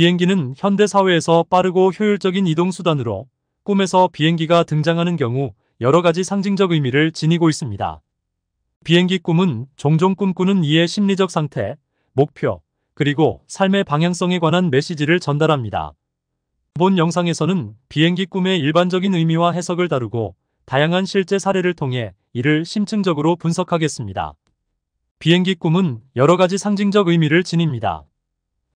비행기는 현대사회에서 빠르고 효율적인 이동수단으로 꿈에서 비행기가 등장하는 경우 여러 가지 상징적 의미를 지니고 있습니다. 비행기 꿈은 종종 꿈꾸는 이의 심리적 상태, 목표, 그리고 삶의 방향성에 관한 메시지를 전달합니다. 본 영상에서는 비행기 꿈의 일반적인 의미와 해석을 다루고 다양한 실제 사례를 통해 이를 심층적으로 분석하겠습니다. 비행기 꿈은 여러 가지 상징적 의미를 지닙니다.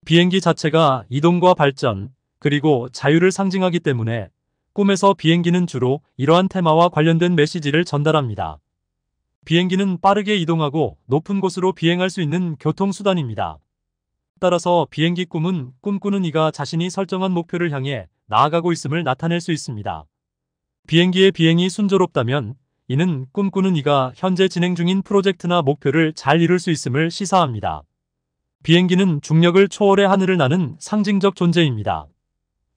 비행기 자체가 이동과 발전, 그리고 자유를 상징하기 때문에 꿈에서 비행기는 주로 이러한 테마와 관련된 메시지를 전달합니다. 비행기는 빠르게 이동하고 높은 곳으로 비행할 수 있는 교통수단입니다. 따라서 비행기 꿈은 꿈꾸는 이가 자신이 설정한 목표를 향해 나아가고 있음을 나타낼 수 있습니다. 비행기의 비행이 순조롭다면 이는 꿈꾸는 이가 현재 진행 중인 프로젝트나 목표를 잘 이룰 수 있음을 시사합니다. 비행기는 중력을 초월해 하늘을 나는 상징적 존재입니다.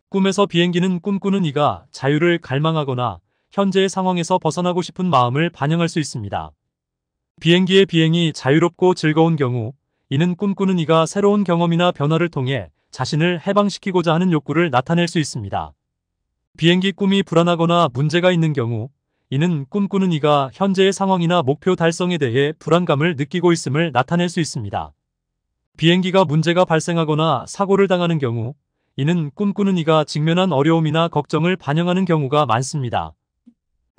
꿈에서 비행기는 꿈꾸는 이가 자유를 갈망하거나 현재의 상황에서 벗어나고 싶은 마음을 반영할 수 있습니다. 비행기의 비행이 자유롭고 즐거운 경우 이는 꿈꾸는 이가 새로운 경험이나 변화를 통해 자신을 해방시키고자 하는 욕구를 나타낼 수 있습니다. 비행기 꿈이 불안하거나 문제가 있는 경우 이는 꿈꾸는 이가 현재의 상황이나 목표 달성에 대해 불안감을 느끼고 있음을 나타낼 수 있습니다. 비행기가 문제가 발생하거나 사고를 당하는 경우 이는 꿈꾸는 이가 직면한 어려움이나 걱정을 반영하는 경우가 많습니다.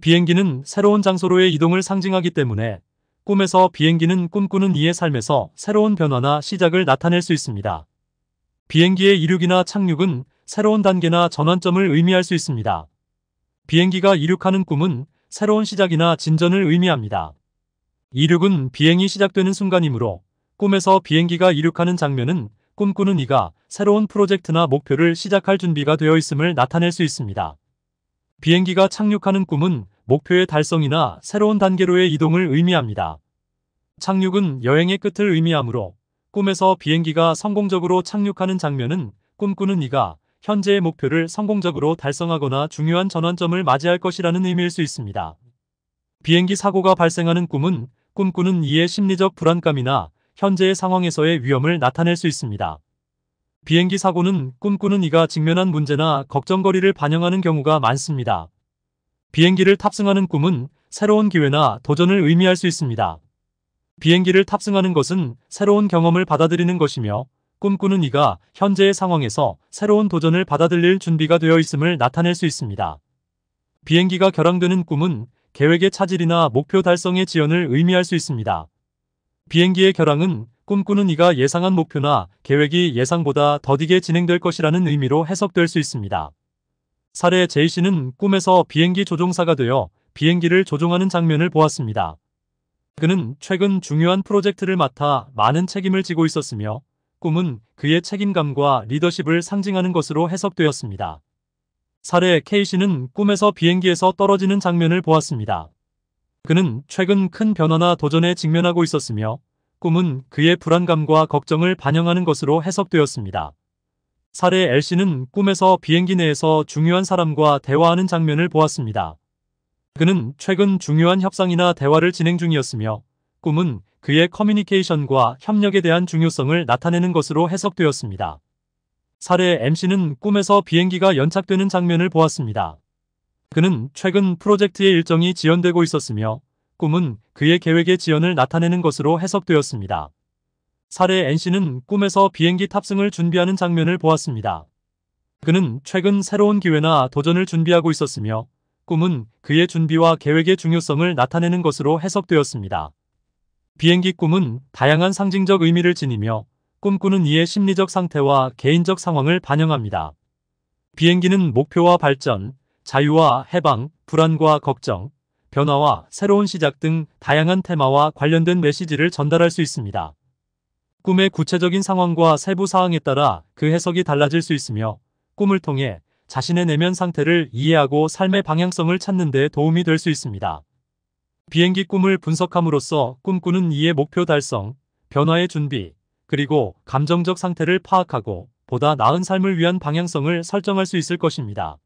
비행기는 새로운 장소로의 이동을 상징하기 때문에 꿈에서 비행기는 꿈꾸는 이의 삶에서 새로운 변화나 시작을 나타낼 수 있습니다. 비행기의 이륙이나 착륙은 새로운 단계나 전환점을 의미할 수 있습니다. 비행기가 이륙하는 꿈은 새로운 시작이나 진전을 의미합니다. 이륙은 비행이 시작되는 순간이므로 꿈에서 비행기가 이륙하는 장면은 꿈꾸는 이가 새로운 프로젝트나 목표를 시작할 준비가 되어 있음을 나타낼 수 있습니다. 비행기가 착륙하는 꿈은 목표의 달성이나 새로운 단계로의 이동을 의미합니다. 착륙은 여행의 끝을 의미하므로 꿈에서 비행기가 성공적으로 착륙하는 장면은 꿈꾸는 이가 현재의 목표를 성공적으로 달성하거나 중요한 전환점을 맞이할 것이라는 의미일 수 있습니다. 비행기 사고가 발생하는 꿈은 꿈꾸는 이의 심리적 불안감이나 현재의 상황에서의 위험을 나타낼 수 있습니다. 비행기 사고는 꿈꾸는 이가 직면한 문제나 걱정거리를 반영하는 경우가 많습니다. 비행기를 탑승하는 꿈은 새로운 기회나 도전을 의미할 수 있습니다. 비행기를 탑승하는 것은 새로운 경험을 받아들이는 것이며 꿈꾸는 이가 현재의 상황에서 새로운 도전을 받아들일 준비가 되어 있음을 나타낼 수 있습니다. 비행기가 결항되는 꿈은 계획의 차질이나 목표 달성의 지연을 의미할 수 있습니다. 비행기의 결항은 꿈꾸는 이가 예상한 목표나 계획이 예상보다 더디게 진행될 것이라는 의미로 해석될 수 있습니다. 사례 제이씨는 꿈에서 비행기 조종사가 되어 비행기를 조종하는 장면을 보았습니다. 그는 최근 중요한 프로젝트를 맡아 많은 책임을 지고 있었으며 꿈은 그의 책임감과 리더십을 상징하는 것으로 해석되었습니다. 사례 K씨는 꿈에서 비행기에서 떨어지는 장면을 보았습니다. 그는 최근 큰 변화나 도전에 직면하고 있었으며 꿈은 그의 불안감과 걱정을 반영하는 것으로 해석되었습니다. 사례 L씨는 꿈에서 비행기 내에서 중요한 사람과 대화하는 장면을 보았습니다. 그는 최근 중요한 협상이나 대화를 진행 중이었으며 꿈은 그의 커뮤니케이션과 협력에 대한 중요성을 나타내는 것으로 해석되었습니다. 사례 m c 는 꿈에서 비행기가 연착되는 장면을 보았습니다. 그는 최근 프로젝트의 일정이 지연되고 있었으며 꿈은 그의 계획의 지연을 나타내는 것으로 해석되었습니다. 사례 N씨는 꿈에서 비행기 탑승을 준비하는 장면을 보았습니다. 그는 최근 새로운 기회나 도전을 준비하고 있었으며 꿈은 그의 준비와 계획의 중요성을 나타내는 것으로 해석되었습니다. 비행기 꿈은 다양한 상징적 의미를 지니며 꿈꾸는 이의 심리적 상태와 개인적 상황을 반영합니다. 비행기는 목표와 발전, 자유와 해방, 불안과 걱정, 변화와 새로운 시작 등 다양한 테마와 관련된 메시지를 전달할 수 있습니다. 꿈의 구체적인 상황과 세부 사항에 따라 그 해석이 달라질 수 있으며 꿈을 통해 자신의 내면 상태를 이해하고 삶의 방향성을 찾는 데 도움이 될 수 있습니다. 비행기 꿈을 분석함으로써 꿈꾸는 이의 목표 달성, 변화의 준비, 그리고 감정적 상태를 파악하고 보다 나은 삶을 위한 방향성을 설정할 수 있을 것입니다.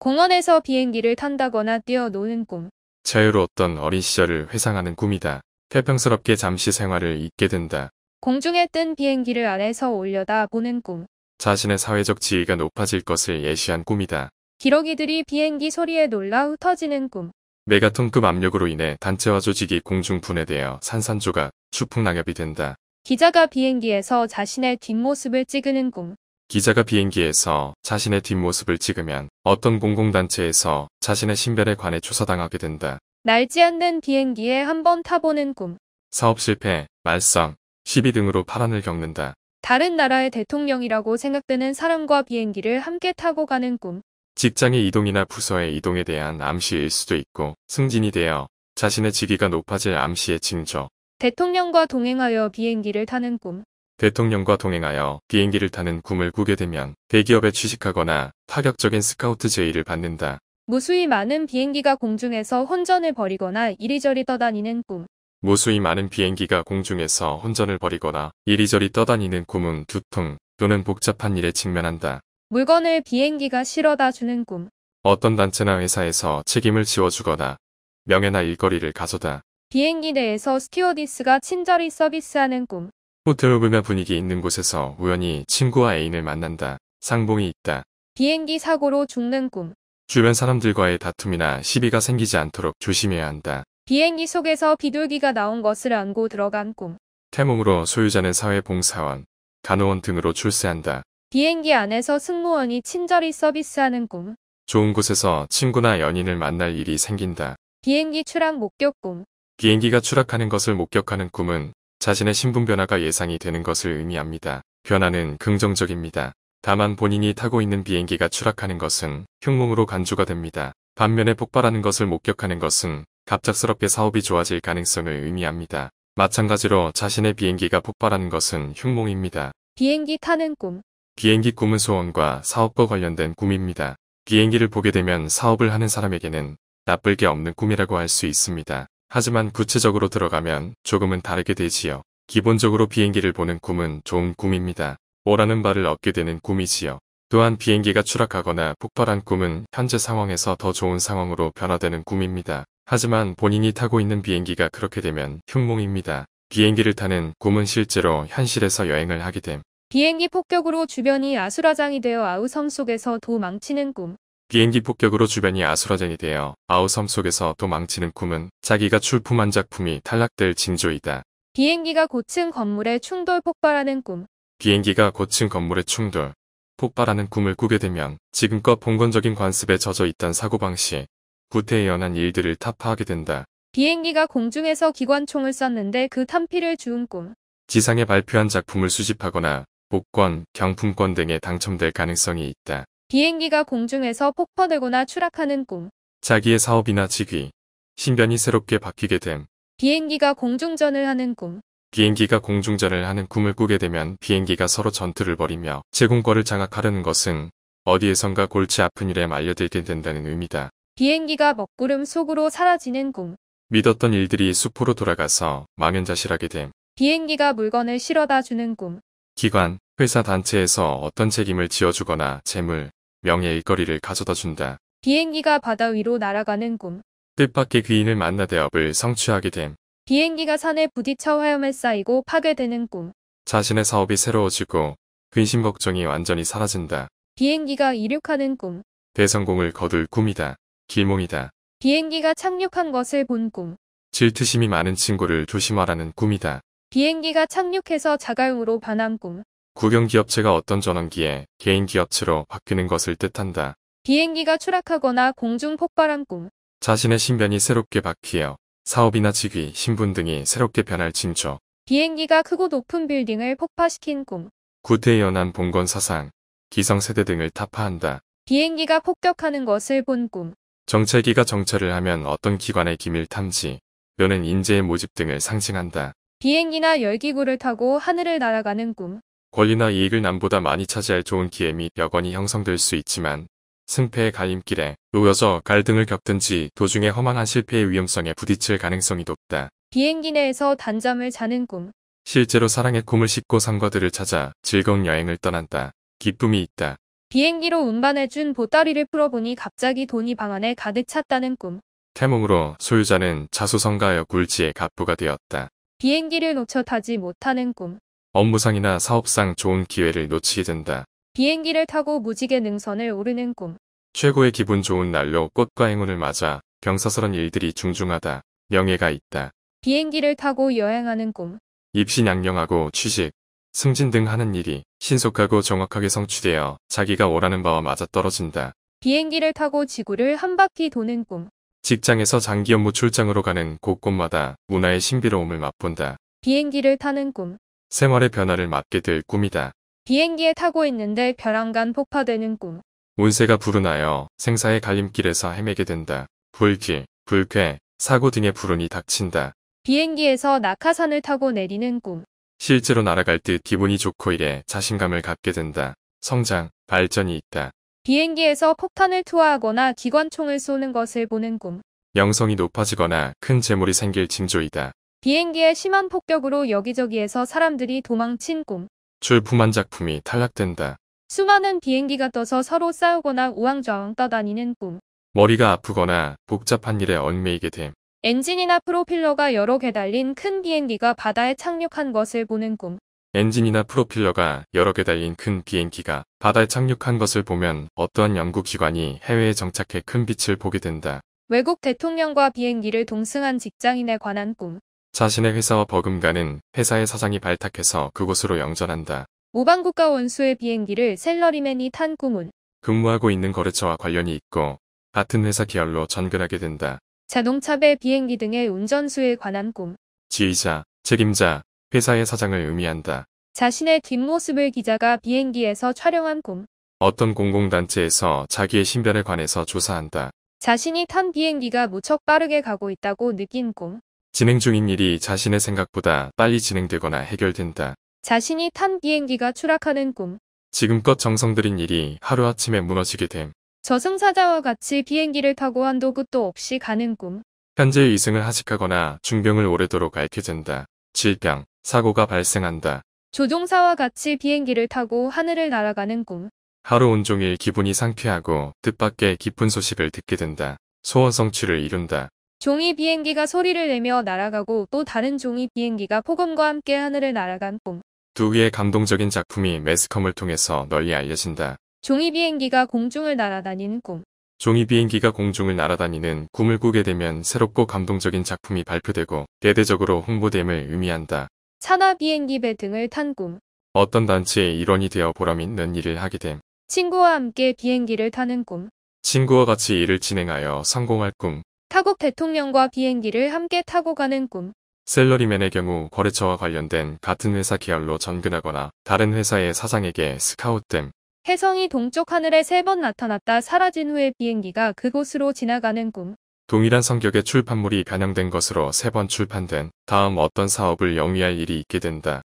공원에서 비행기를 탄다거나 뛰어노는 꿈. 자유로웠던 어린 시절을 회상하는 꿈이다. 태평스럽게 잠시 생활을 잊게 된다. 공중에 뜬 비행기를 안에서 올려다 보는 꿈. 자신의 사회적 지위가 높아질 것을 예시한 꿈이다. 기러기들이 비행기 소리에 놀라 흩어지는 꿈. 메가톤급 압력으로 인해 단체와 조직이 공중 분해되어 산산조각, 추풍낙엽이 된다. 기자가 비행기에서 자신의 뒷모습을 찍는 꿈. 기자가 비행기에서 자신의 뒷모습을 찍으면 어떤 공공단체에서 자신의 신별에 관해 조사당하게 된다. 날지 않는 비행기에 한번 타보는 꿈. 사업 실패, 말썽, 시비 등으로 파란을 겪는다. 다른 나라의 대통령이라고 생각되는 사람과 비행기를 함께 타고 가는 꿈. 직장의 이동이나 부서의 이동에 대한 암시일 수도 있고 승진이 되어 자신의 직위가 높아질 암시의 징조. 대통령과 동행하여 비행기를 타는 꿈. 대통령과 동행하여 비행기를 타는 꿈을 꾸게 되면 대기업에 취직하거나 파격적인 스카우트 제의를 받는다. 무수히 많은 비행기가 공중에서 혼전을 벌이거나 이리저리 떠다니는 꿈. 무수히 많은 비행기가 공중에서 혼전을 벌이거나 이리저리 떠다니는 꿈은 두통 또는 복잡한 일에 직면한다. 물건을 비행기가 실어다 주는 꿈. 어떤 단체나 회사에서 책임을 지워주거나 명예나 일거리를 가져다. 비행기 내에서 스튜어디스가 친절히 서비스하는 꿈. 호텔오브가 분위기 있는 곳에서 우연히 친구와 애인을 만난다. 상봉이 있다. 비행기 사고로 죽는 꿈. 주변 사람들과의 다툼이나 시비가 생기지 않도록 조심해야 한다. 비행기 속에서 비둘기가 나온 것을 안고 들어간 꿈. 태몽으로 소유자는 사회봉사원, 간호원 등으로 출세한다. 비행기 안에서 승무원이 친절히 서비스하는 꿈. 좋은 곳에서 친구나 연인을 만날 일이 생긴다. 비행기 추락 목격 꿈. 비행기가 추락하는 것을 목격하는 꿈은 자신의 신분 변화가 예상이 되는 것을 의미합니다. 변화는 긍정적입니다. 다만 본인이 타고 있는 비행기가 추락하는 것은 흉몽으로 간주가 됩니다. 반면에 폭발하는 것을 목격하는 것은 갑작스럽게 사업이 좋아질 가능성을 의미합니다. 마찬가지로 자신의 비행기가 폭발하는 것은 흉몽입니다. 비행기 타는 꿈 비행기 꿈은 소원과 사업과 관련된 꿈입니다. 비행기를 보게 되면 사업을 하는 사람에게는 나쁠 게 없는 꿈이라고 할 수 있습니다. 하지만 구체적으로 들어가면 조금은 다르게 되지요. 기본적으로 비행기를 보는 꿈은 좋은 꿈입니다. 오라는 말을 얻게 되는 꿈이지요. 또한 비행기가 추락하거나 폭발한 꿈은 현재 상황에서 더 좋은 상황으로 변화되는 꿈입니다. 하지만 본인이 타고 있는 비행기가 그렇게 되면 흉몽입니다. 비행기를 타는 꿈은 실제로 현실에서 여행을 하게 됨. 비행기 폭격으로 주변이 아수라장이 되어 아우성 속에서 도 망치는 꿈. 비행기 폭격으로 주변이 아수라장이 되어 아우섬 속에서 도망치는 꿈은 자기가 출품한 작품이 탈락될 징조이다. 비행기가 고층 건물에 충돌 폭발하는 꿈 비행기가 고층 건물에 충돌 폭발하는 꿈을 꾸게 되면 지금껏 봉건적인 관습에 젖어 있던 사고방식, 구태에연한 일들을 타파하게 된다. 비행기가 공중에서 기관총을 쐈는데 그 탄피를 주운 꿈. 지상에 발표한 작품을 수집하거나 복권, 경품권 등에 당첨될 가능성이 있다. 비행기가 공중에서 폭파되거나 추락하는 꿈. 자기의 사업이나 직위, 신변이 새롭게 바뀌게 됨. 비행기가 공중전을 하는 꿈. 비행기가 공중전을 하는 꿈을 꾸게 되면 비행기가 서로 전투를 벌이며 제공권을 장악하려는 것은 어디에선가 골치 아픈 일에 말려들게 된다는 의미다. 비행기가 먹구름 속으로 사라지는 꿈. 믿었던 일들이 수포로 돌아가서 망연자실하게 됨. 비행기가 물건을 실어다 주는 꿈. 기관, 회사 단체에서 어떤 책임을 지어주거나 재물, 명예의 거리를 가져다 준다. 비행기가 바다 위로 날아가는 꿈. 뜻밖의 귀인을 만나 대업을 성취하게 됨. 비행기가 산에 부딪혀 화염에 쌓이고 파괴되는 꿈. 자신의 사업이 새로워지고 근심 걱정이 완전히 사라진다. 비행기가 이륙하는 꿈. 대성공을 거둘 꿈이다. 길몽이다. 비행기가 착륙한 것을 본 꿈. 질투심이 많은 친구를 조심하라는 꿈이다. 비행기가 착륙해서 자가용으로 반한 꿈. 구경기업체가 어떤 전환기에 개인기업체로 바뀌는 것을 뜻한다. 비행기가 추락하거나 공중 폭발한 꿈. 자신의 신변이 새롭게 바뀌어 사업이나 직위, 신분 등이 새롭게 변할 징조. 비행기가 크고 높은 빌딩을 폭파시킨 꿈. 구태연한 봉건 사상, 기성세대 등을 타파한다. 비행기가 폭격하는 것을 본 꿈. 정찰기가정찰을 하면 어떤 기관의 기밀 탐지, 면은 인재의 모집 등을 상징한다. 비행기나 열기구를 타고 하늘을 날아가는 꿈. 권리나 이익을 남보다 많이 차지할 좋은 기회 및 여건이 형성될 수 있지만 승패의 갈림길에 놓여서 갈등을 겪든지 도중에 허망한 실패의 위험성에 부딪힐 가능성이 높다. 비행기 내에서 단잠을 자는 꿈 실제로 사랑의 꿈을 싣고 상과들을 찾아 즐거운 여행을 떠난다. 기쁨이 있다. 비행기로 운반해준 보따리를 풀어보니 갑자기 돈이 방 안에 가득 찼다는 꿈. 태몽으로 소유자는 자수성가하여 굴지의 갑부가 되었다. 비행기를 놓쳐 타지 못하는 꿈. 업무상이나 사업상 좋은 기회를 놓치게 된다. 비행기를 타고 무지개 능선을 오르는 꿈. 최고의 기분 좋은 날로 꽃과 행운을 맞아 경사스런 일들이 중중하다. 명예가 있다. 비행기를 타고 여행하는 꿈. 입시 양령하고 취직, 승진 등 하는 일이 신속하고 정확하게 성취되어 자기가 원하는 바와 맞아떨어진다. 비행기를 타고 지구를 한 바퀴 도는 꿈. 직장에서 장기 업무 출장으로 가는 곳곳마다 문화의 신비로움을 맛본다. 비행기를 타는 꿈. 생활의 변화를 맞게 될 꿈이다. 비행기에 타고 있는데 벼랑간 폭파되는 꿈. 운세가 불운하여 생사의 갈림길에서 헤매게 된다. 불길, 불쾌, 사고 등의 불운이 닥친다. 비행기에서 낙하산을 타고 내리는 꿈. 실제로 날아갈 듯 기분이 좋고 이래 자신감을 갖게 된다. 성장, 발전이 있다. 비행기에서 폭탄을 투하하거나 기관총을 쏘는 것을 보는 꿈. 영성이 높아지거나 큰 재물이 생길 징조이다. 비행기의 심한 폭격으로 여기저기에서 사람들이 도망친 꿈. 출품한 작품이 탈락된다. 수많은 비행기가 떠서 서로 싸우거나 우왕좌왕 떠다니는 꿈. 머리가 아프거나 복잡한 일에 얽매이게 됨. 엔진이나 프로필러가 여러 개 달린 큰 비행기가 바다에 착륙한 것을 보는 꿈. 엔진이나 프로필러가 여러 개 달린 큰 비행기가 바다에 착륙한 것을 보면 어떠한 연구기관이 해외에 정착해 큰 빛을 보게 된다. 외국 대통령과 비행기를 동승한 직장인에 관한 꿈. 자신의 회사와 버금가는 회사의 사장이 발탁해서 그곳으로 영전한다. 모방국가 원수의 비행기를 셀러리맨이 탄 꿈은 근무하고 있는 거래처와 관련이 있고 같은 회사 계열로 전근하게 된다. 자동차배 비행기 등의 운전수에 관한 꿈. 지휘자, 책임자, 회사의 사장을 의미한다. 자신의 뒷모습을 기자가 비행기에서 촬영한 꿈. 어떤 공공단체에서 자기의 신변에 관해서 조사한다. 자신이 탄 비행기가 무척 빠르게 가고 있다고 느낀 꿈. 진행 중인 일이 자신의 생각보다 빨리 진행되거나 해결된다. 자신이 탄 비행기가 추락하는 꿈. 지금껏 정성들인 일이 하루아침에 무너지게 됨. 저승사자와 같이 비행기를 타고 한도 끝도 없이 가는 꿈. 현재의 이승을 하식하거나 중병을 오래도록 앓게 된다. 질병, 사고가 발생한다. 조종사와 같이 비행기를 타고 하늘을 날아가는 꿈. 하루 온종일 기분이 상쾌하고 뜻밖의 깊은 소식을 듣게 된다. 소원 성취를 이룬다. 종이 비행기가 소리를 내며 날아가고 또 다른 종이 비행기가 폭음과 함께 하늘을 날아간 꿈. 두 개의 감동적인 작품이 매스컴을 통해서 널리 알려진다. 종이 비행기가 공중을 날아다니는 꿈. 종이 비행기가 공중을 날아다니는 꿈을 꾸게 되면 새롭고 감동적인 작품이 발표되고 대대적으로 홍보됨을 의미한다. 산화 비행기 배 등을 탄 꿈. 어떤 단체의 일원이 되어 보람 있는 일을 하게 됨. 친구와 함께 비행기를 타는 꿈. 친구와 같이 일을 진행하여 성공할 꿈. 타국 대통령과 비행기를 함께 타고 가는 꿈. 셀러리맨의 경우 거래처와 관련된 같은 회사 계열로 전근하거나 다른 회사의 사장에게 스카웃됨. 혜성이 동쪽 하늘에 세 번 나타났다 사라진 후에 비행기가 그곳으로 지나가는 꿈. 동일한 성격의 출판물이 반영된 것으로 세 번 출판된 다음 어떤 사업을 영위할 일이 있게 된다.